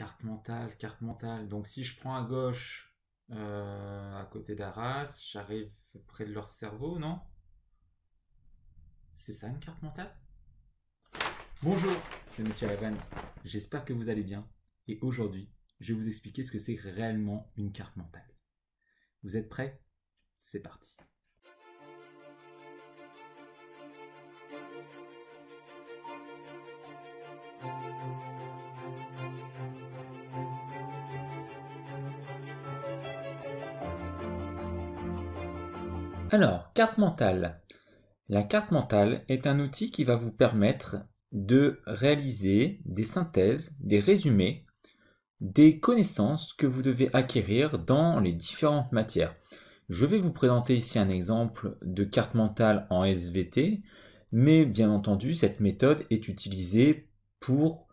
Carte mentale, carte mentale. Donc si je prends à gauche, euh, à côté d'Arras, j'arrive près de leur cerveau, non C'est ça une carte mentale Bonjour, c'est Monsieur Lavan. J'espère que vous allez bien. Et aujourd'hui, je vais vous expliquer ce que c'est réellement une carte mentale. Vous êtes prêts C'est parti. Alors, carte mentale. La carte mentale est un outil qui va vous permettre de réaliser des synthèses, des résumés, des connaissances que vous devez acquérir dans les différentes matières. Je vais vous présenter ici un exemple de carte mentale en SVT, mais bien entendu, cette méthode est utilisée pour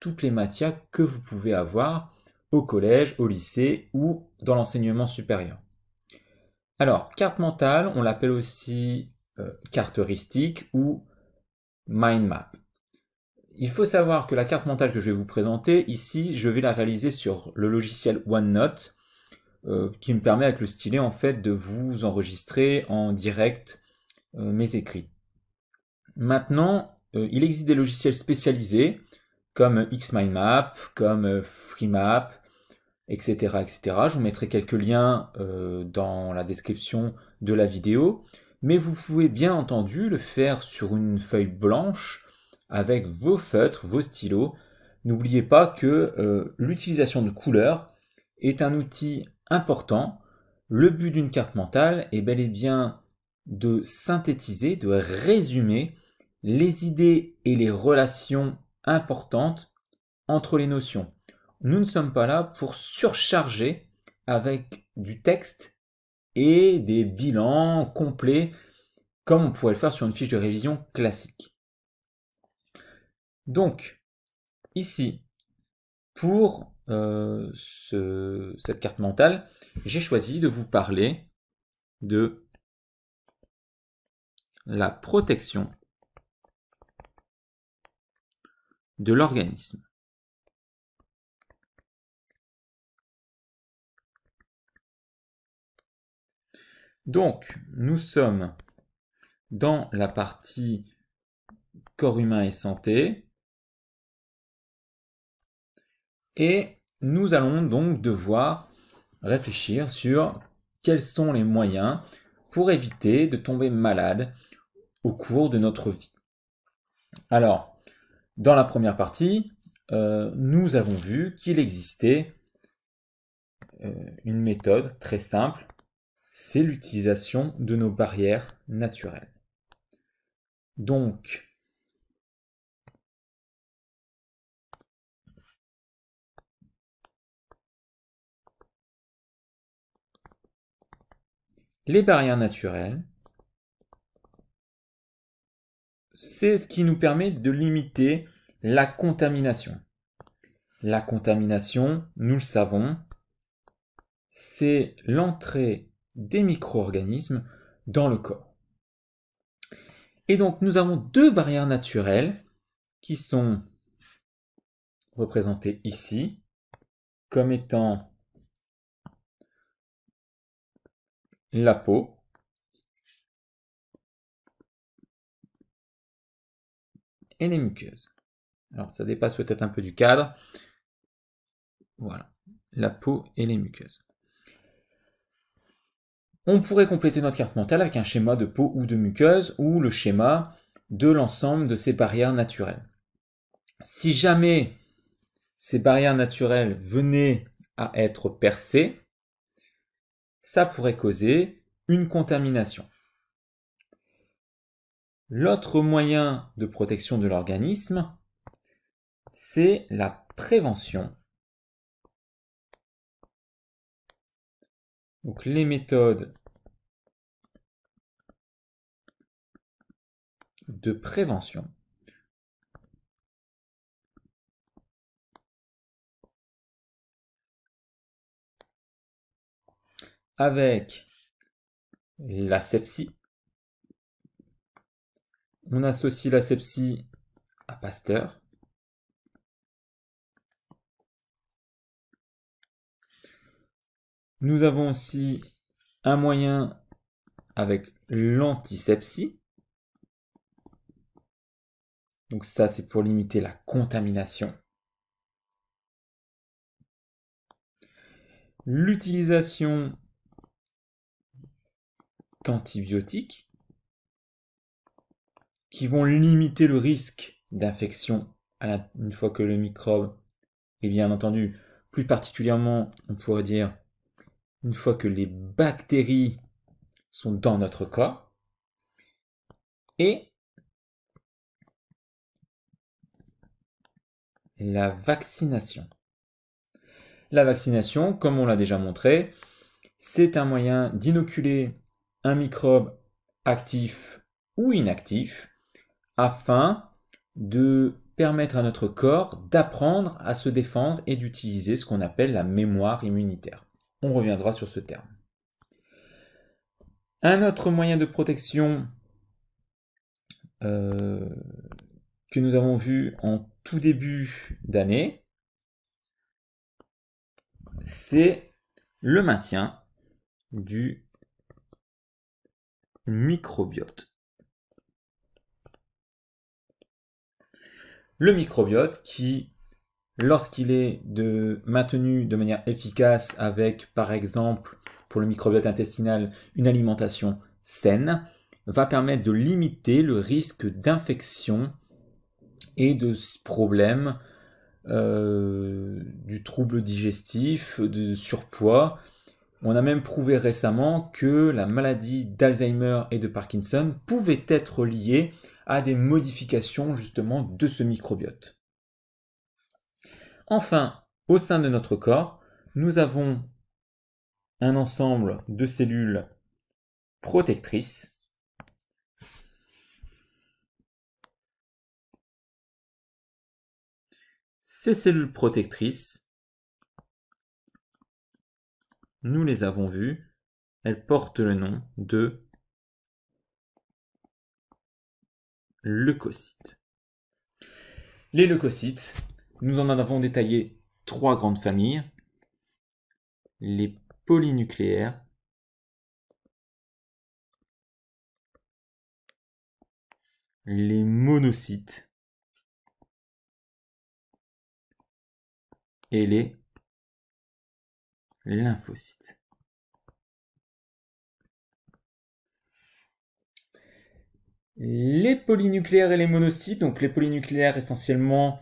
toutes les matières que vous pouvez avoir au collège, au lycée ou dans l'enseignement supérieur. Alors, carte mentale, on l'appelle aussi euh, carte heuristique ou mind map. Il faut savoir que la carte mentale que je vais vous présenter, ici, je vais la réaliser sur le logiciel OneNote, euh, qui me permet avec le stylet, en fait, de vous enregistrer en direct euh, mes écrits. Maintenant, il existe des logiciels spécialisés, comme XMindMap, comme FreeMap, etc., etc. Je vous mettrai quelques liens euh, dans la description de la vidéo, mais vous pouvez bien entendu le faire sur une feuille blanche avec vos feutres, vos stylos. N'oubliez pas que euh, l'utilisation de couleurs est un outil important. Le but d'une carte mentale est bel et bien de synthétiser, de résumer les idées et les relations importantes entre les notions. Nous ne sommes pas là pour surcharger avec du texte et des bilans complets comme on pourrait le faire sur une fiche de révision classique. Donc, ici, pour euh, cette carte mentale, j'ai choisi de vous parler de la protection de l'organisme. Donc, nous sommes dans la partie corps humain et santé. Et nous allons donc devoir réfléchir sur quels sont les moyens pour éviter de tomber malade au cours de notre vie. Alors, dans la première partie, euh, nous avons vu qu'il existait euh, une méthode très simple c'est l'utilisation de nos barrières naturelles. Donc, les barrières naturelles, c'est ce qui nous permet de limiter la contamination. La contamination, nous le savons, c'est l'entrée des micro-organismes dans le corps. Et donc nous avons deux barrières naturelles qui sont représentées ici comme étant la peau et les muqueuses. Alors ça dépasse peut-être un peu du cadre. Voilà, la peau et les muqueuses. On pourrait compléter notre carte mentale avec un schéma de peau ou de muqueuse ou le schéma de l'ensemble de ces barrières naturelles. Si jamais ces barrières naturelles venaient à être percées, ça pourrait causer une contamination. L'autre moyen de protection de l'organisme, c'est la prévention Donc les méthodes de prévention. avec la sepsie. On associe la sepsie à Pasteur. Nous avons aussi un moyen avec l'antisepsie. Donc ça, c'est pour limiter la contamination. L'utilisation d'antibiotiques qui vont limiter le risque d'infection une fois que le microbe est bien entendu. Plus particulièrement, on pourrait dire une fois que les bactéries sont dans notre corps. Et la vaccination. La vaccination, comme on l'a déjà montré, c'est un moyen d'inoculer un microbe actif ou inactif afin de permettre à notre corps d'apprendre à se défendre et d'utiliser ce qu'on appelle la mémoire immunitaire. On reviendra sur ce terme. Un autre moyen de protection euh, que nous avons vu en tout début d'année, c'est le maintien du microbiote. Le microbiote qui lorsqu'il est maintenu de manière efficace avec, par exemple, pour le microbiote intestinal, une alimentation saine, va permettre de limiter le risque d'infection et de problèmes euh, du trouble digestif, de surpoids. On a même prouvé récemment que la maladie d'Alzheimer et de Parkinson pouvait être liée à des modifications justement de ce microbiote. Enfin, au sein de notre corps, nous avons un ensemble de cellules protectrices Ces cellules protectrices, nous les avons vues, elles portent le nom de leucocytes. Les leucocytes nous en avons détaillé trois grandes familles. Les polynucléaires, les monocytes et les lymphocytes. Les polynucléaires et les monocytes, donc les polynucléaires essentiellement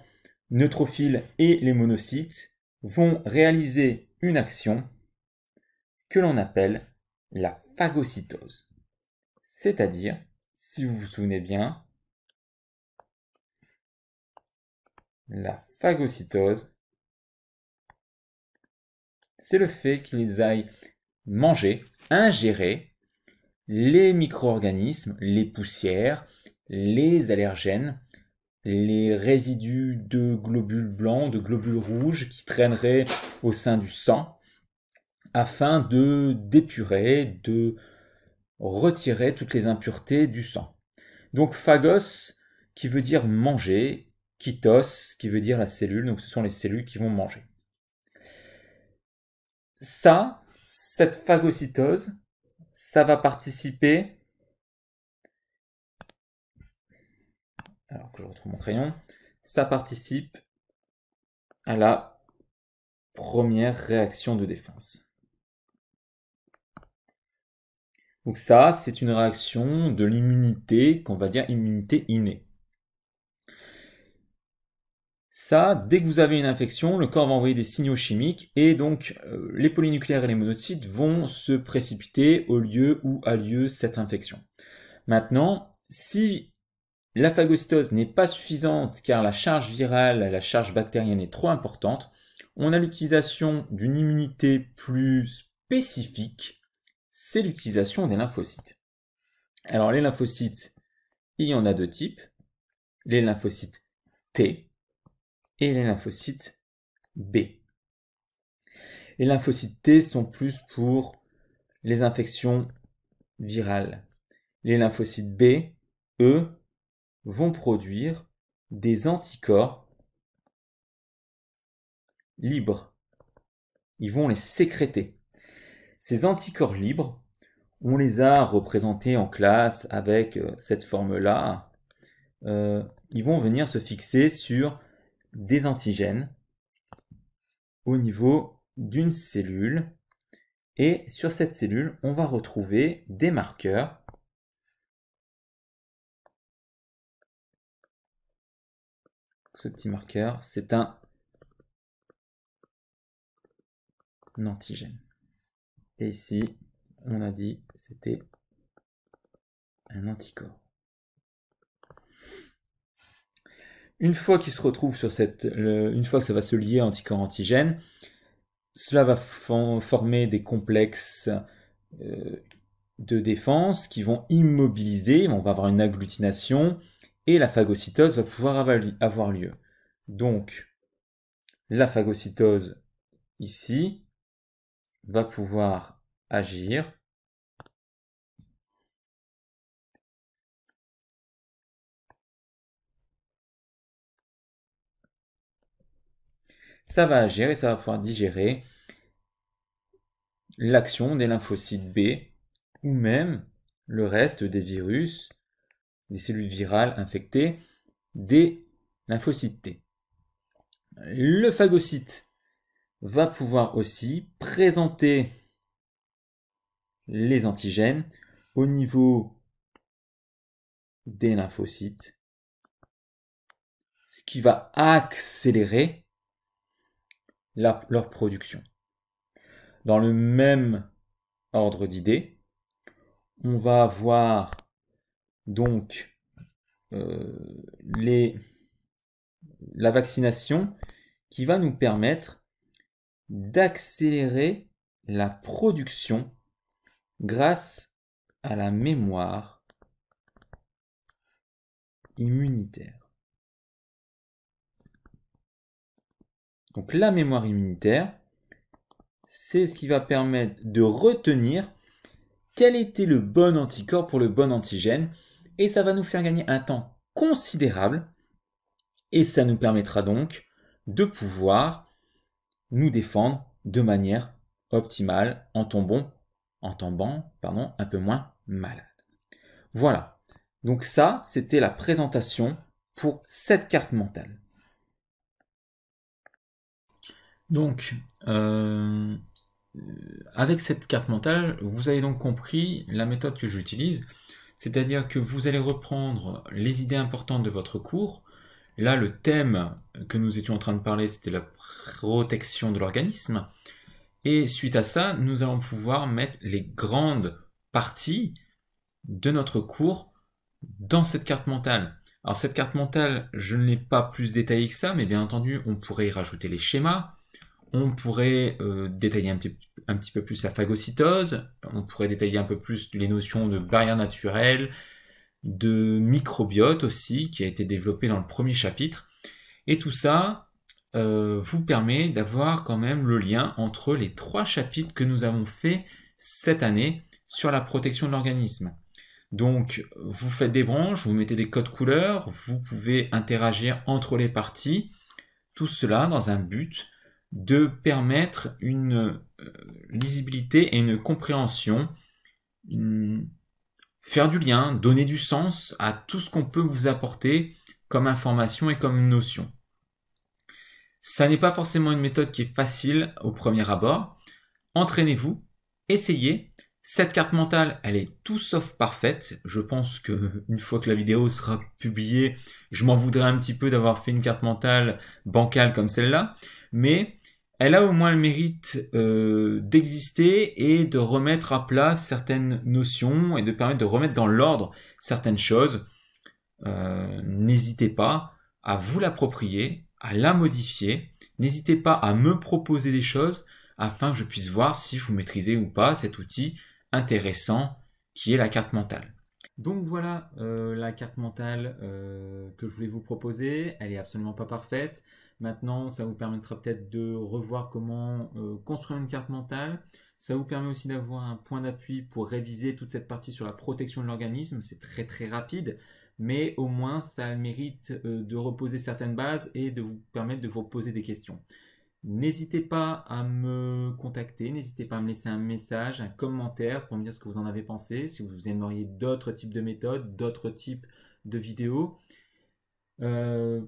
neutrophiles et les monocytes vont réaliser une action que l'on appelle la phagocytose. C'est-à-dire, si vous vous souvenez bien, la phagocytose, c'est le fait qu'ils aillent manger, ingérer les micro-organismes, les poussières, les allergènes les résidus de globules blancs, de globules rouges qui traîneraient au sein du sang, afin de d'épurer, de retirer toutes les impuretés du sang. Donc phagos, qui veut dire manger, kitos qui veut dire la cellule, donc ce sont les cellules qui vont manger. Ça, cette phagocytose, ça va participer alors que je retrouve mon crayon, ça participe à la première réaction de défense. Donc ça, c'est une réaction de l'immunité, qu'on va dire immunité innée. Ça, dès que vous avez une infection, le corps va envoyer des signaux chimiques et donc euh, les polynucléaires et les monocytes vont se précipiter au lieu où a lieu cette infection. Maintenant, si la phagocytose n'est pas suffisante car la charge virale, la charge bactérienne est trop importante. On a l'utilisation d'une immunité plus spécifique, c'est l'utilisation des lymphocytes. Alors les lymphocytes, il y en a deux types, les lymphocytes T et les lymphocytes B. Les lymphocytes T sont plus pour les infections virales. Les lymphocytes B, E vont produire des anticorps libres. Ils vont les sécréter. Ces anticorps libres, on les a représentés en classe avec euh, cette forme-là. Euh, ils vont venir se fixer sur des antigènes au niveau d'une cellule. Et sur cette cellule, on va retrouver des marqueurs ce petit marqueur, c'est un antigène. Et ici, on a dit c'était un anticorps. Une fois qu'il se retrouve sur cette, une fois que ça va se lier anticorps-antigène, cela va former des complexes euh, de défense qui vont immobiliser, on va avoir une agglutination, et la phagocytose va pouvoir avoir lieu. Donc, la phagocytose ici va pouvoir agir ça va agir et ça va pouvoir digérer l'action des lymphocytes B ou même le reste des virus des cellules virales infectées, des lymphocytes T. Le phagocyte va pouvoir aussi présenter les antigènes au niveau des lymphocytes, ce qui va accélérer leur production. Dans le même ordre d'idées, on va avoir donc euh, la vaccination qui va nous permettre d'accélérer la production grâce à la mémoire immunitaire. Donc la mémoire immunitaire, c'est ce qui va permettre de retenir quel était le bon anticorps pour le bon antigène et ça va nous faire gagner un temps considérable et ça nous permettra donc de pouvoir nous défendre de manière optimale en tombant, en tombant pardon, un peu moins malade. Voilà, donc ça c'était la présentation pour cette carte mentale. Donc, euh, avec cette carte mentale, vous avez donc compris la méthode que j'utilise c'est-à-dire que vous allez reprendre les idées importantes de votre cours. Là, le thème que nous étions en train de parler, c'était la protection de l'organisme. Et suite à ça, nous allons pouvoir mettre les grandes parties de notre cours dans cette carte mentale. Alors cette carte mentale, je ne l'ai pas plus détaillée que ça, mais bien entendu, on pourrait y rajouter les schémas, on pourrait euh, détailler un petit, peu plus la phagocytose, on pourrait détailler un peu plus les notions de barrière naturelle, de microbiote aussi, qui a été développé dans le premier chapitre. Et tout ça euh, vous permet d'avoir quand même le lien entre les trois chapitres que nous avons fait cette année sur la protection de l'organisme. Donc, vous faites des branches, vous mettez des codes couleurs, vous pouvez interagir entre les parties, tout cela dans un but de permettre une euh, lisibilité et une compréhension, faire du lien, donner du sens à tout ce qu'on peut vous apporter comme information et comme notion. Ça n'est pas forcément une méthode qui est facile au premier abord. Entraînez-vous, essayez. Cette carte mentale, elle est tout sauf parfaite. Je pense que une fois que la vidéo sera publiée, je m'en voudrais un petit peu d'avoir fait une carte mentale bancale comme celle-là. Mais elle a au moins le mérite euh, d'exister et de remettre à place certaines notions et de permettre de remettre dans l'ordre certaines choses. Euh, n'hésitez pas à vous l'approprier, à la modifier. N'hésitez pas à me proposer des choses afin que je puisse voir si vous maîtrisez ou pas cet outil intéressant qui est la carte mentale. Donc voilà euh, la carte mentale que je voulais vous proposer. Elle est absolument pas parfaite. Maintenant, ça vous permettra peut-être de revoir comment euh, construire une carte mentale. Ça vous permet aussi d'avoir un point d'appui pour réviser toute cette partie sur la protection de l'organisme. C'est très très rapide, mais au moins ça mérite euh, de reposer certaines bases et de vous permettre de vous poser des questions. N'hésitez pas à me contacter, n'hésitez pas à me laisser un message, un commentaire pour me dire ce que vous en avez pensé, si vous aimeriez d'autres types de méthodes, d'autres types de vidéos. Euh,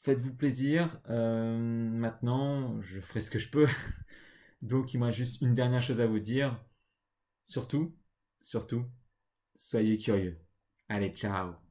faites-vous plaisir. Euh, maintenant, je ferai ce que je peux. Donc, il m'a juste une dernière chose à vous dire. Surtout, surtout, soyez curieux. Allez, ciao